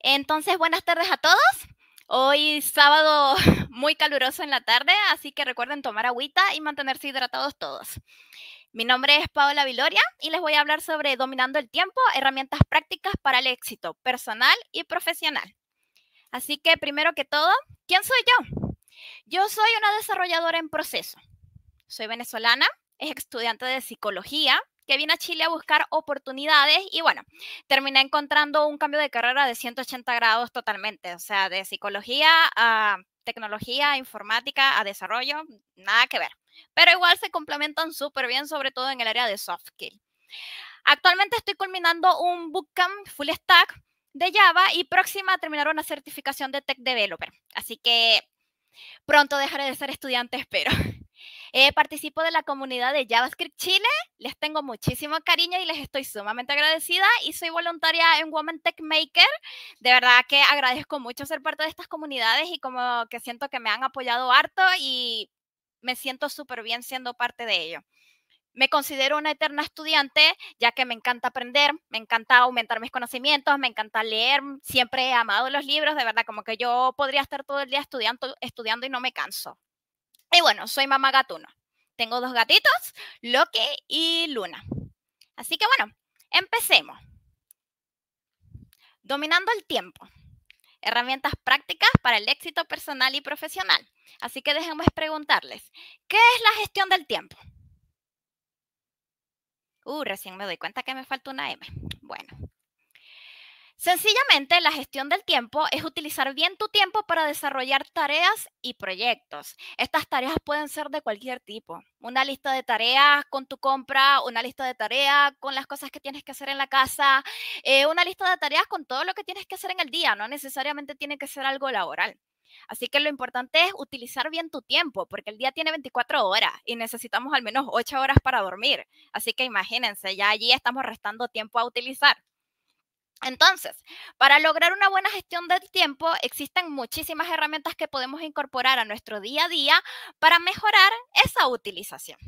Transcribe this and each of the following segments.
Entonces, buenas tardes a todos. Hoy sábado muy caluroso en la tarde, así que recuerden tomar agüita y mantenerse hidratados todos. Mi nombre es Paola Viloria y les voy a hablar sobre Dominando el Tiempo, herramientas prácticas para el éxito personal y profesional. Así que primero que todo, ¿quién soy yo? Yo soy una desarrolladora en proceso. Soy venezolana, es estudiante de psicología, que vine a Chile a buscar oportunidades y bueno, terminé encontrando un cambio de carrera de 180 grados totalmente, o sea, de psicología a tecnología, informática, a desarrollo, nada que ver. Pero igual se complementan súper bien, sobre todo en el área de soft skill. Actualmente estoy culminando un bootcamp full stack de Java y próxima a terminar una certificación de tech developer. Así que pronto dejaré de ser estudiante, espero. Eh, participo de la comunidad de JavaScript Chile, les tengo muchísimo cariño y les estoy sumamente agradecida y soy voluntaria en Woman Tech Maker. De verdad que agradezco mucho ser parte de estas comunidades y como que siento que me han apoyado harto y me siento súper bien siendo parte de ello. Me considero una eterna estudiante, ya que me encanta aprender, me encanta aumentar mis conocimientos, me encanta leer, siempre he amado los libros, de verdad, como que yo podría estar todo el día estudiando y no me canso. Y bueno, soy mamá gatuna. Tengo dos gatitos, Loki y Luna. Así que bueno, empecemos. Dominando el tiempo. Herramientas prácticas para el éxito personal y profesional. Así que déjenme preguntarles, ¿qué es la gestión del tiempo? Uh, recién me doy cuenta que me falta una M. Bueno, Sencillamente, la gestión del tiempo es utilizar bien tu tiempo para desarrollar tareas y proyectos. Estas tareas pueden ser de cualquier tipo. Una lista de tareas con tu compra, una lista de tareas con las cosas que tienes que hacer en la casa, eh, una lista de tareas con todo lo que tienes que hacer en el día. No necesariamente tiene que ser algo laboral. Así que lo importante es utilizar bien tu tiempo, porque el día tiene 24 horas y necesitamos al menos 8 horas para dormir. Así que imagínense, ya allí estamos restando tiempo a utilizar. Entonces, para lograr una buena gestión del tiempo, existen muchísimas herramientas que podemos incorporar a nuestro día a día para mejorar esa utilización.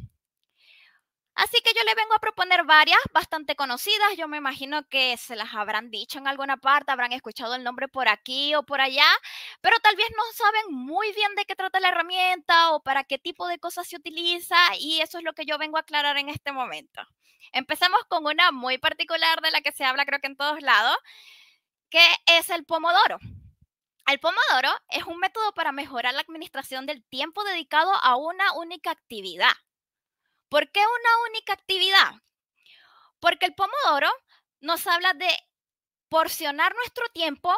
Así que yo le vengo a proponer varias bastante conocidas. Yo me imagino que se las habrán dicho en alguna parte, habrán escuchado el nombre por aquí o por allá, pero tal vez no saben muy bien de qué trata la herramienta o para qué tipo de cosas se utiliza y eso es lo que yo vengo a aclarar en este momento. Empezamos con una muy particular de la que se habla creo que en todos lados, que es el pomodoro. El Pomodoro es un método para mejorar la administración del tiempo dedicado a una única actividad. ¿Por qué una única actividad? Porque el Pomodoro nos habla de porcionar nuestro tiempo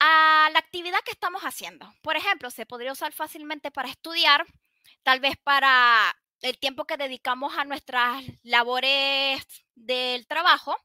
a la actividad que estamos haciendo. Por ejemplo, se podría usar fácilmente para estudiar, tal vez para el tiempo que dedicamos a nuestras labores del trabajo,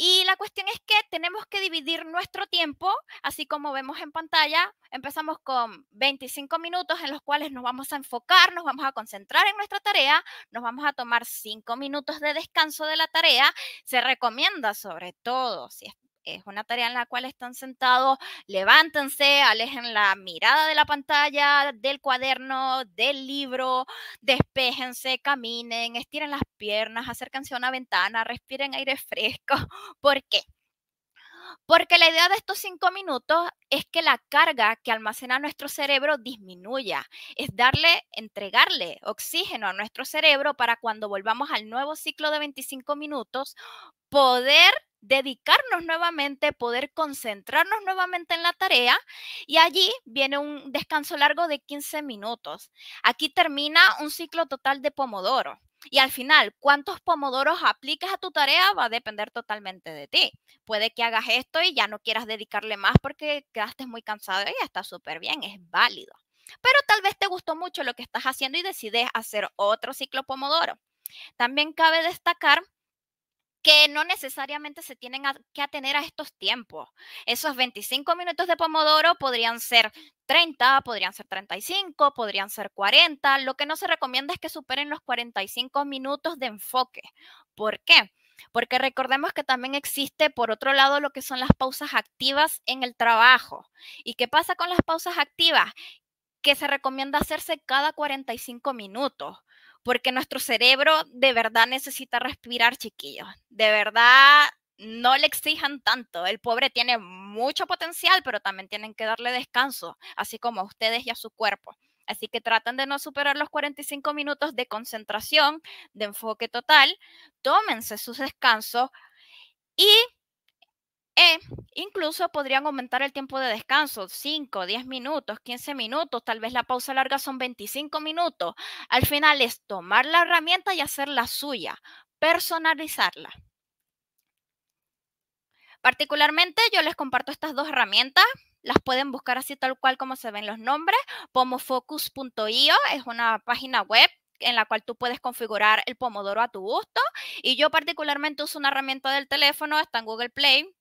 y la cuestión es que tenemos que dividir nuestro tiempo, así como vemos en pantalla, empezamos con 25 minutos en los cuales nos vamos a enfocar, nos vamos a concentrar en nuestra tarea, nos vamos a tomar 5 minutos de descanso de la tarea. Se recomienda sobre todo, si es una tarea en la cual están sentados, levántense, alejen la mirada de la pantalla, del cuaderno, del libro, despéjense, caminen, estiren las piernas, acérquense a una ventana, respiren aire fresco. ¿Por qué? Porque la idea de estos cinco minutos es que la carga que almacena nuestro cerebro disminuya, es darle, entregarle oxígeno a nuestro cerebro para cuando volvamos al nuevo ciclo de 25 minutos, poder dedicarnos nuevamente, poder concentrarnos nuevamente en la tarea y allí viene un descanso largo de 15 minutos. Aquí termina un ciclo total de pomodoro. Y al final, cuántos pomodoros aplicas a tu tarea va a depender totalmente de ti. Puede que hagas esto y ya no quieras dedicarle más porque quedaste muy cansado y está súper bien, es válido. Pero tal vez te gustó mucho lo que estás haciendo y decides hacer otro ciclo pomodoro. También cabe destacar que no necesariamente se tienen que atener a estos tiempos. Esos 25 minutos de Pomodoro podrían ser 30, podrían ser 35, podrían ser 40. Lo que no se recomienda es que superen los 45 minutos de enfoque. ¿Por qué? Porque recordemos que también existe, por otro lado, lo que son las pausas activas en el trabajo. ¿Y qué pasa con las pausas activas? que se recomienda hacerse cada 45 minutos porque nuestro cerebro de verdad necesita respirar, chiquillos. De verdad, no le exijan tanto. El pobre tiene mucho potencial, pero también tienen que darle descanso, así como a ustedes y a su cuerpo. Así que tratan de no superar los 45 minutos de concentración, de enfoque total. Tómense sus descansos y eh, incluso podrían aumentar el tiempo de descanso, 5, 10 minutos, 15 minutos, tal vez la pausa larga son 25 minutos. Al final es tomar la herramienta y hacerla suya, personalizarla. Particularmente yo les comparto estas dos herramientas. Las pueden buscar así tal cual como se ven los nombres. Pomofocus.io es una página web en la cual tú puedes configurar el pomodoro a tu gusto. Y yo particularmente uso una herramienta del teléfono, está en Google Play,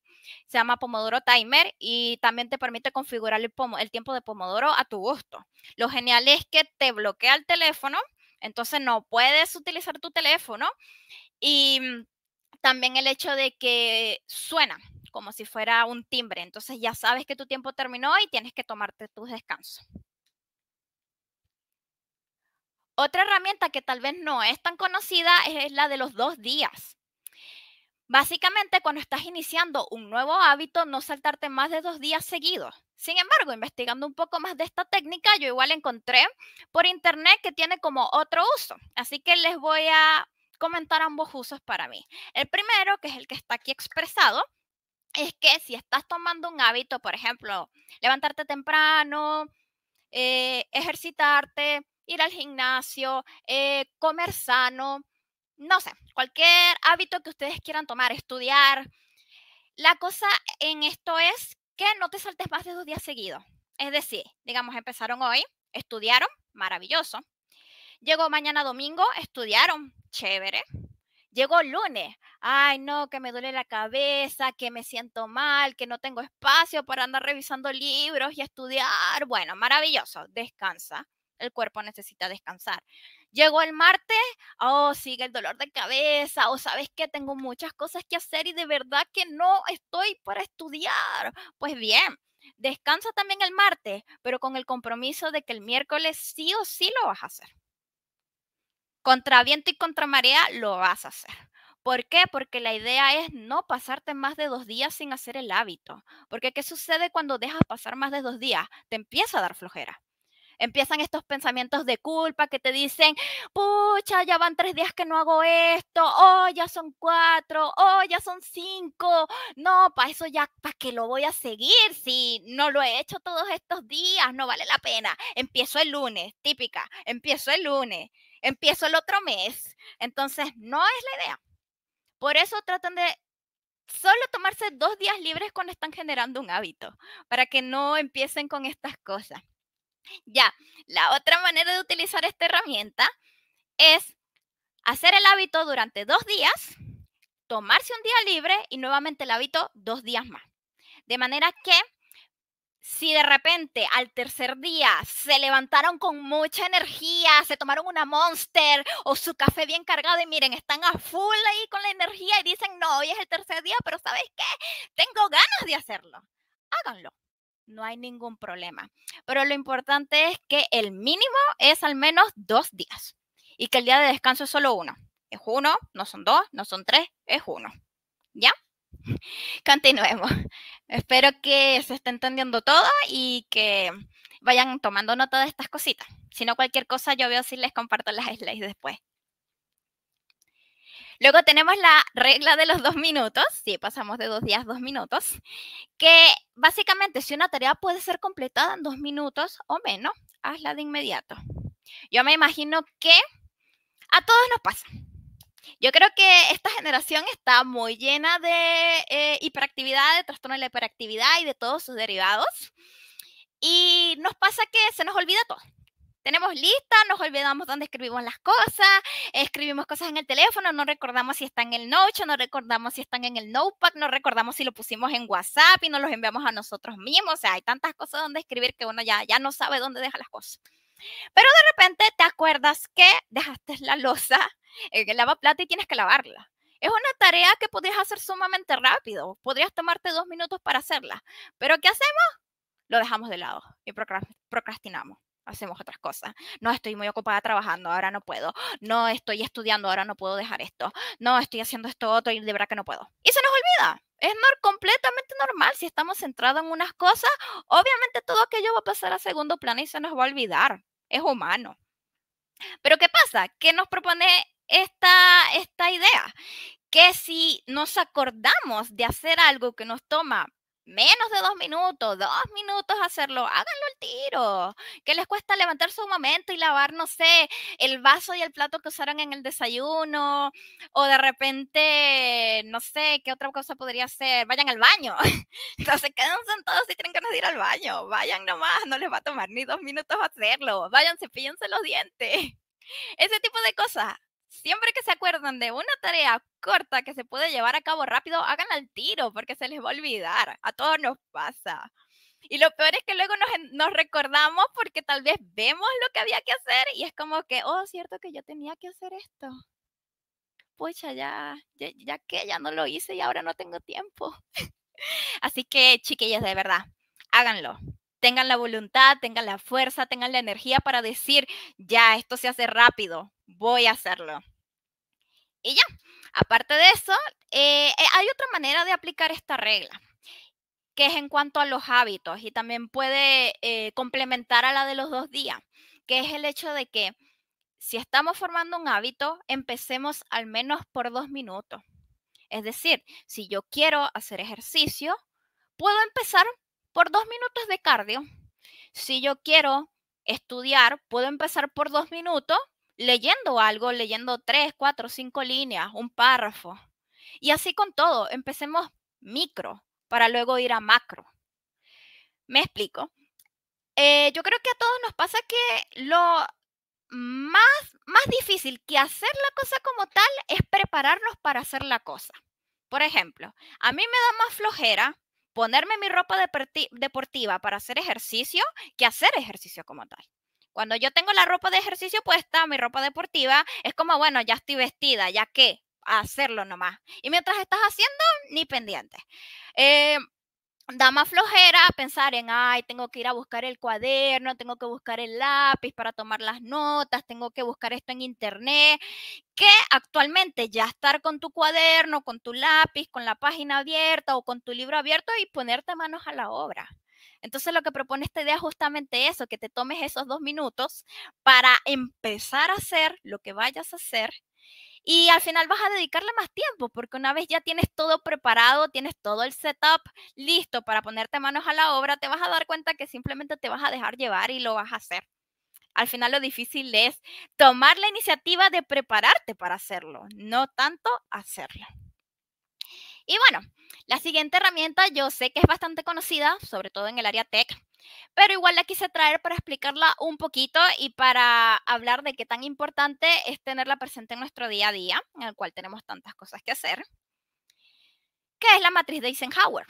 se llama Pomodoro Timer y también te permite configurar el, tiempo de Pomodoro a tu gusto. Lo genial es que te bloquea el teléfono, entonces no puedes utilizar tu teléfono y mm, también el hecho de que suena como si fuera un timbre, entonces ya sabes que tu tiempo terminó y tienes que tomarte tu descanso. Otra herramienta que tal vez no es tan conocida es la de los dos días. Básicamente, cuando estás iniciando un nuevo hábito, no saltarte más de dos días seguidos. Sin embargo, investigando un poco más de esta técnica, yo igual encontré por internet que tiene como otro uso. Así que les voy a comentar ambos usos para mí. El primero, que es el que está aquí expresado, es que si estás tomando un hábito, por ejemplo, levantarte temprano, eh, ejercitarte, ir al gimnasio, eh, comer sano, no sé, cualquier hábito que ustedes quieran tomar, estudiar. La cosa en esto es que no te saltes más de dos días seguidos. Es decir, digamos, empezaron hoy, estudiaron, maravilloso. Llegó mañana domingo, estudiaron, chévere. Llegó lunes, ay no, que me duele la cabeza, que me siento mal, que no tengo espacio para andar revisando libros y estudiar. Bueno, maravilloso, descansa. El cuerpo necesita descansar. Llegó el martes, oh, sigue el dolor de cabeza, o oh, sabes que tengo muchas cosas que hacer y de verdad que no estoy para estudiar. Pues bien, descansa también el martes, pero con el compromiso de que el miércoles sí o sí lo vas a hacer. Contra viento y contra marea lo vas a hacer. ¿Por qué? Porque la idea es no pasarte más de dos días sin hacer el hábito. Porque ¿qué sucede cuando dejas pasar más de dos días? Te empieza a dar flojera empiezan estos pensamientos de culpa que te dicen, pucha, ya van tres días que no hago esto, oh, ya son cuatro, oh, ya son cinco, no, para eso ya, para que lo voy a seguir, si no lo he hecho todos estos días, no vale la pena, empiezo el lunes, típica, empiezo el lunes, empiezo el otro mes, entonces no es la idea. Por eso tratan de solo tomarse dos días libres cuando están generando un hábito, para que no empiecen con estas cosas. Ya, la otra manera de utilizar esta herramienta es hacer el hábito durante dos días, tomarse un día libre y nuevamente el hábito dos días más. De manera que si de repente al tercer día se levantaron con mucha energía, se tomaron una monster o su café bien cargado y miren, están a full ahí con la energía y dicen, no, hoy es el tercer día, pero ¿sabes qué? Tengo ganas de hacerlo. Háganlo no hay ningún problema. Pero lo importante es que el mínimo es al menos dos días y que el día de descanso es solo uno. Es uno, no son dos, no son tres, es uno. ¿Ya? Continuemos. Espero que se esté entendiendo todo y que vayan tomando nota de estas cositas. Si no, cualquier cosa yo veo si les comparto las slides después. Luego tenemos la regla de los dos minutos, si pasamos de dos días a dos minutos, que básicamente si una tarea puede ser completada en dos minutos o menos, hazla de inmediato. Yo me imagino que a todos nos pasa. Yo creo que esta generación está muy llena de eh, hiperactividad, de trastorno de la hiperactividad y de todos sus derivados. Y nos pasa que se nos olvida todo tenemos lista, nos olvidamos dónde escribimos las cosas, escribimos cosas en el teléfono, no recordamos si están en el Notch, no recordamos si están en el Notepad, no recordamos si lo pusimos en WhatsApp y no los enviamos a nosotros mismos. O sea, hay tantas cosas donde escribir que uno ya, ya no sabe dónde deja las cosas. Pero de repente te acuerdas que dejaste la losa en el plata y tienes que lavarla. Es una tarea que podrías hacer sumamente rápido, podrías tomarte dos minutos para hacerla. Pero ¿qué hacemos? Lo dejamos de lado y procrastinamos hacemos otras cosas. No estoy muy ocupada trabajando, ahora no puedo. No estoy estudiando, ahora no puedo dejar esto. No estoy haciendo esto otro y de verdad que no puedo. Y se nos olvida. Es completamente normal si estamos centrados en unas cosas. Obviamente todo aquello va a pasar a segundo plano y se nos va a olvidar. Es humano. Pero ¿qué pasa? ¿Qué nos propone esta, esta idea? Que si nos acordamos de hacer algo que nos toma menos de dos minutos, dos minutos hacerlo, háganlo al tiro. ¿Qué les cuesta levantarse un momento y lavar, no sé, el vaso y el plato que usaron en el desayuno? O de repente, no sé, ¿qué otra cosa podría hacer? Vayan al baño. se quedan todos y tienen que ir al baño. Vayan nomás, no les va a tomar ni dos minutos hacerlo. Vayan, cepíllense los dientes. Ese tipo de cosas. Siempre que se acuerdan de una tarea corta que se puede llevar a cabo rápido, háganla al tiro porque se les va a olvidar. A todos nos pasa. Y lo peor es que luego nos, recordamos porque tal vez vemos lo que había que hacer y es como que, oh, cierto que yo tenía que hacer esto. Pucha, ya, ya, ya que ya no lo hice y ahora no tengo tiempo. Así que, chiquillas, de verdad, háganlo. Tengan la voluntad, tengan la fuerza, tengan la energía para decir, ya, esto se hace rápido, voy a hacerlo. Y ya, aparte de eso, eh, eh, hay otra manera de aplicar esta regla, que es en cuanto a los hábitos y también puede eh, complementar a la de los dos días, que es el hecho de que si estamos formando un hábito, empecemos al menos por dos minutos. Es decir, si yo quiero hacer ejercicio, puedo empezar por dos minutos de cardio. Si yo quiero estudiar, puedo empezar por dos minutos leyendo algo, leyendo tres, cuatro, cinco líneas, un párrafo. Y así con todo, empecemos micro para luego ir a macro. Me explico. Eh, yo creo que a todos nos pasa que lo más, más difícil que hacer la cosa como tal es prepararnos para hacer la cosa. Por ejemplo, a mí me da más flojera ponerme mi ropa deportiva para hacer ejercicio que hacer ejercicio como tal. Cuando yo tengo la ropa de ejercicio puesta, mi ropa deportiva, es como, bueno, ya estoy vestida, ya qué, hacerlo nomás. Y mientras estás haciendo, ni pendiente. Eh, flojera pensar en, ay, tengo que ir a buscar el cuaderno, tengo que buscar el lápiz para tomar las notas, tengo que buscar esto en internet, que actualmente ya estar con tu cuaderno, con tu lápiz, con la página abierta o con tu libro abierto y ponerte manos a la obra. Entonces lo que propone esta idea es justamente eso, que te tomes esos dos minutos para empezar a hacer lo que vayas a hacer y al final vas a dedicarle más tiempo, porque una vez ya tienes todo preparado, tienes todo el setup listo para ponerte manos a la obra, te vas a dar cuenta que simplemente te vas a dejar llevar y lo vas a hacer. Al final lo difícil es tomar la iniciativa de prepararte para hacerlo, no tanto hacerlo. Y bueno, la siguiente herramienta yo sé que es bastante conocida, sobre todo en el área tech, pero igual la quise traer para explicarla un poquito y para hablar de qué tan importante es tenerla presente en nuestro día a día, en el cual tenemos tantas cosas que hacer, que es la matriz de Eisenhower.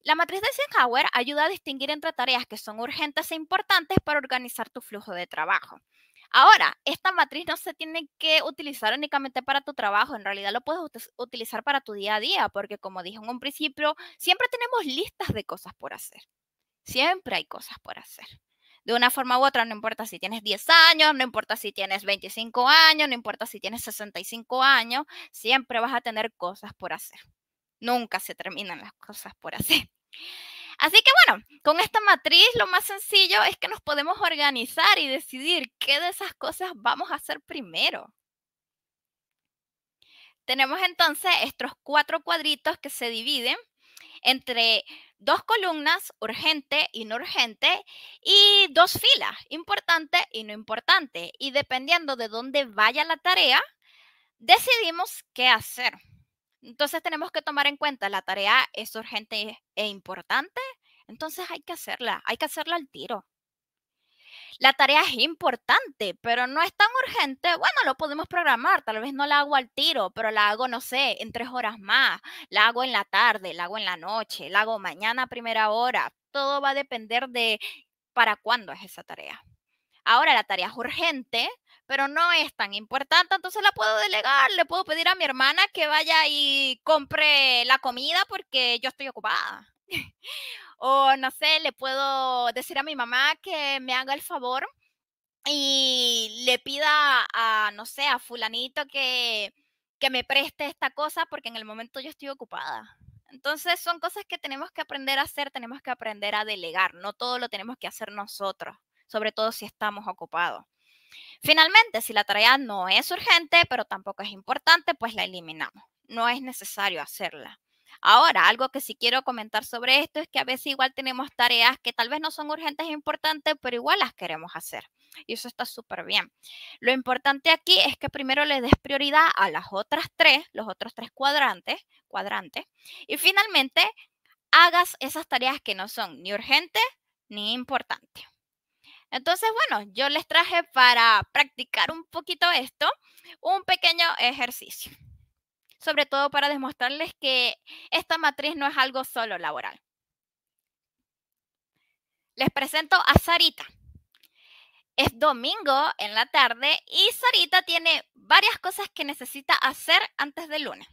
La matriz de Eisenhower ayuda a distinguir entre tareas que son urgentes e importantes para organizar tu flujo de trabajo. Ahora, esta matriz no se tiene que utilizar únicamente para tu trabajo, en realidad lo puedes utilizar para tu día a día, porque como dije en un principio, siempre tenemos listas de cosas por hacer. Siempre hay cosas por hacer. De una forma u otra, no importa si tienes 10 años, no importa si tienes 25 años, no importa si tienes 65 años, siempre vas a tener cosas por hacer. Nunca se terminan las cosas por hacer. Así que bueno, con esta matriz lo más sencillo es que nos podemos organizar y decidir qué de esas cosas vamos a hacer primero. Tenemos entonces estos cuatro cuadritos que se dividen entre dos columnas, urgente y no urgente, y dos filas, importante y no importante. Y dependiendo de dónde vaya la tarea, decidimos qué hacer. Entonces tenemos que tomar en cuenta, la tarea es urgente e importante, entonces hay que hacerla, hay que hacerla al tiro. La tarea es importante, pero no es tan urgente. Bueno, lo podemos programar, tal vez no la hago al tiro, pero la hago, no sé, en tres horas más, la hago en la tarde, la hago en la noche, la hago mañana a primera hora. Todo va a depender de para cuándo es esa tarea. Ahora, la tarea es urgente, pero no es tan importante, entonces la puedo delegar, le puedo pedir a mi hermana que vaya y compre la comida porque yo estoy ocupada. o no sé, le puedo decir a mi mamá que me haga el favor y le pida a, no sé, a fulanito que, que me preste esta cosa porque en el momento yo estoy ocupada. Entonces son cosas que tenemos que aprender a hacer, tenemos que aprender a delegar, no todo lo tenemos que hacer nosotros, sobre todo si estamos ocupados. Finalmente, si la tarea no es urgente, pero tampoco es importante, pues la eliminamos. No es necesario hacerla. Ahora, algo que sí quiero comentar sobre esto es que a veces igual tenemos tareas que tal vez no son urgentes e importantes, pero igual las queremos hacer. Y eso está súper bien. Lo importante aquí es que primero le des prioridad a las otras tres, los otros tres cuadrantes, cuadrantes, y finalmente hagas esas tareas que no son ni urgentes ni importantes. Entonces, bueno, yo les traje para practicar un poquito esto, un pequeño ejercicio, sobre todo para demostrarles que esta matriz no es algo solo laboral. Les presento a Sarita. Es domingo en la tarde y Sarita tiene varias cosas que necesita hacer antes del lunes.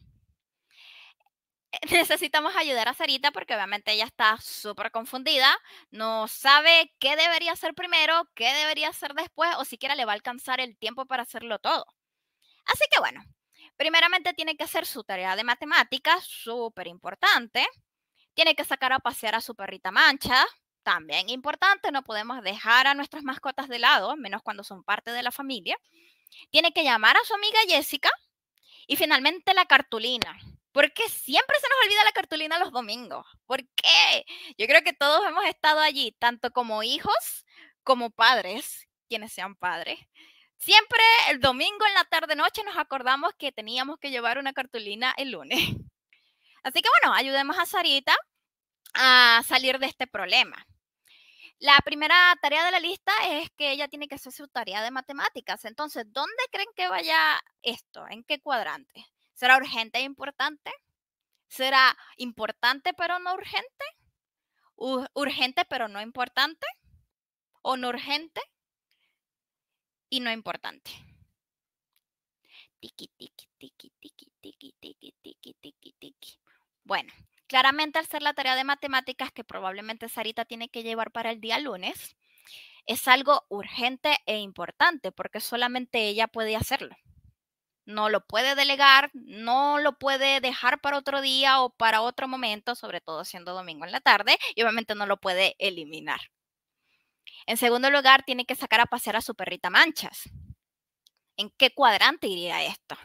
necesitamos ayudar a Sarita porque obviamente ella está súper confundida, no sabe qué debería hacer primero, qué debería hacer después o siquiera le va a alcanzar el tiempo para hacerlo todo. Así que bueno, primeramente tiene que hacer su tarea de matemáticas, súper importante. Tiene que sacar a pasear a su perrita mancha, también importante, no podemos dejar a nuestras mascotas de lado, menos cuando son parte de la familia. Tiene que llamar a su amiga Jessica y finalmente la cartulina ¿Por qué siempre se nos olvida la cartulina los domingos? ¿Por qué? Yo creo que todos hemos estado allí, tanto como hijos como padres, quienes sean padres. Siempre el domingo en la tarde noche nos acordamos que teníamos que llevar una cartulina el lunes. Así que bueno, ayudemos a Sarita a salir de este problema. La primera tarea de la lista es que ella tiene que hacer su tarea de matemáticas. Entonces, ¿dónde creen que vaya esto? ¿En qué cuadrante? ¿Será urgente e importante? ¿Será importante pero no urgente? ¿Urgente pero no importante? ¿O no urgente y no importante? Tiki, tiki, tiki, tiki, tiki, tiki, tiki, tiki, Bueno, claramente al ser la tarea de matemáticas que probablemente Sarita tiene que llevar para el día lunes, es algo urgente e importante porque solamente ella puede hacerlo no lo puede delegar, no lo puede dejar para otro día o para otro momento, sobre todo siendo domingo en la tarde, y obviamente no lo puede eliminar. En segundo lugar, tiene que sacar a pasear a su perrita Manchas. ¿En qué cuadrante iría esto?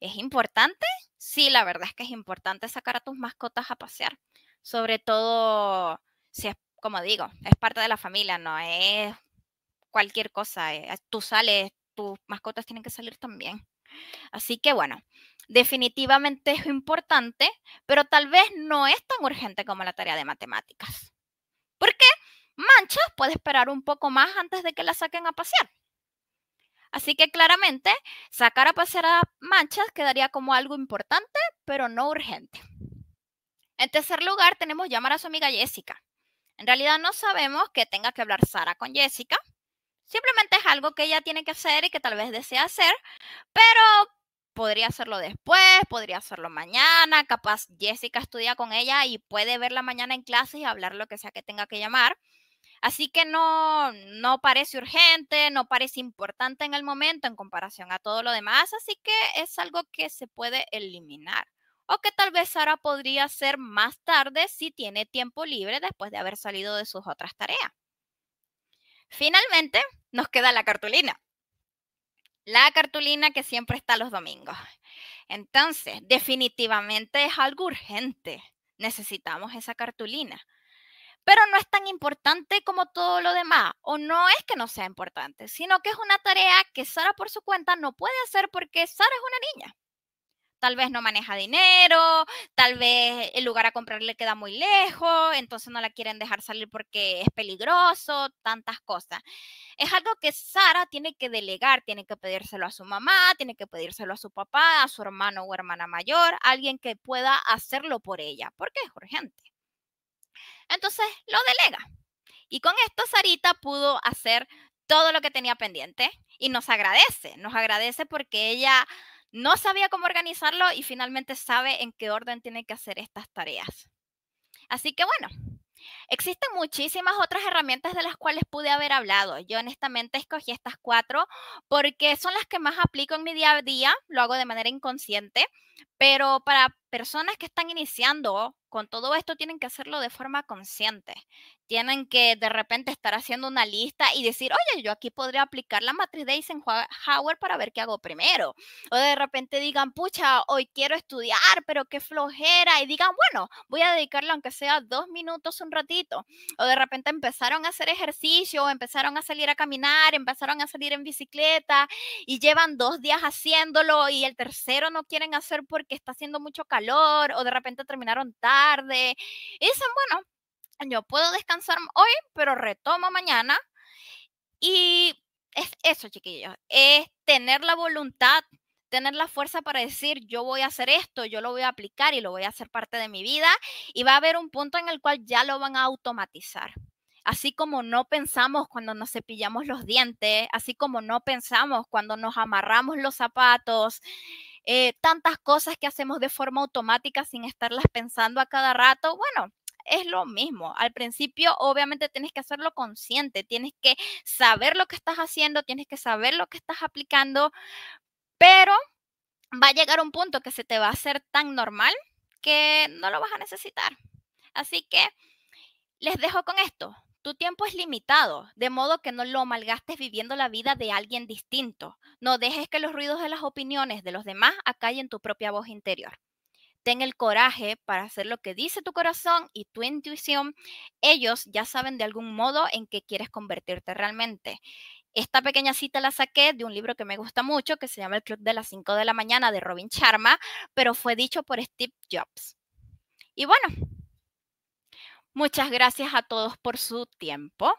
¿Es importante? Sí, la verdad es que es importante sacar a tus mascotas a pasear, sobre todo si es, como digo, es parte de la familia, no es cualquier cosa. Eh, tú sales mascotas tienen que salir también. Así que bueno, definitivamente es importante, pero tal vez no es tan urgente como la tarea de matemáticas. porque Manchas puede esperar un poco más antes de que la saquen a pasear. Así que claramente, sacar a pasear a manchas quedaría como algo importante, pero no urgente. En tercer lugar, tenemos llamar a su amiga Jessica. En realidad no sabemos que tenga que hablar Sara con Jessica, Simplemente es algo que ella tiene que hacer y que tal vez desea hacer, pero podría hacerlo después, podría hacerlo mañana, capaz Jessica estudia con ella y puede verla mañana en clases y hablar lo que sea que tenga que llamar. Así que no, no parece urgente, no parece importante en el momento en comparación a todo lo demás, así que es algo que se puede eliminar. O que tal vez Sara podría hacer más tarde si tiene tiempo libre después de haber salido de sus otras tareas. Finalmente, nos queda la cartulina. La cartulina que siempre está los domingos. Entonces, definitivamente es algo urgente. Necesitamos esa cartulina. Pero no es tan importante como todo lo demás, o no es que no sea importante, sino que es una tarea que Sara por su cuenta no puede hacer porque Sara es una niña tal vez no maneja dinero, tal vez el lugar a comprar le queda muy lejos, entonces no la quieren dejar salir porque es peligroso, tantas cosas. Es algo que Sara tiene que delegar, tiene que pedírselo a su mamá, tiene que pedírselo a su papá, a su hermano o hermana mayor, alguien que pueda hacerlo por ella, porque es urgente. Entonces lo delega. Y con esto Sarita pudo hacer todo lo que tenía pendiente y nos agradece, nos agradece porque ella no sabía cómo organizarlo y finalmente sabe en qué orden tiene que hacer estas tareas. Así que bueno, Existen muchísimas otras herramientas de las cuales pude haber hablado. Yo honestamente escogí estas cuatro porque son las que más aplico en mi día a día, lo hago de manera inconsciente, pero para personas que están iniciando con todo esto tienen que hacerlo de forma consciente, tienen que de repente estar haciendo una lista y decir, oye, yo aquí podría aplicar la matriz de Eisenhower para ver qué hago primero. O de repente digan, pucha, hoy quiero estudiar, pero qué flojera. Y digan, bueno, voy a dedicarle aunque sea dos minutos, un ratito. O de repente empezaron a hacer ejercicio, empezaron a salir a caminar, empezaron a salir en bicicleta y llevan dos días haciéndolo y el tercero no quieren hacer porque está haciendo mucho calor. O de repente terminaron tarde. Y dicen, bueno yo puedo descansar hoy, pero retomo mañana. Y es eso, chiquillos, es tener la voluntad, tener la fuerza para decir, yo voy a hacer esto, yo lo voy a aplicar y lo voy a hacer parte de mi vida. Y va a haber un punto en el cual ya lo van a automatizar. Así como no pensamos cuando nos cepillamos los dientes, así como no pensamos cuando nos amarramos los zapatos, eh, tantas cosas que hacemos de forma automática sin estarlas pensando a cada rato, bueno, es lo mismo. Al principio, obviamente, tienes que hacerlo consciente, tienes que saber lo que estás haciendo, tienes que saber lo que estás aplicando, pero va a llegar un punto que se te va a hacer tan normal que no lo vas a necesitar. Así que les dejo con esto. Tu tiempo es limitado, de modo que no lo malgastes viviendo la vida de alguien distinto. No dejes que los ruidos de las opiniones de los demás acallen tu propia voz interior ten el coraje para hacer lo que dice tu corazón y tu intuición, ellos ya saben de algún modo en qué quieres convertirte realmente. Esta pequeña cita la saqué de un libro que me gusta mucho, que se llama El Club de las 5 de la mañana de Robin Sharma, pero fue dicho por Steve Jobs. Y bueno, muchas gracias a todos por su tiempo.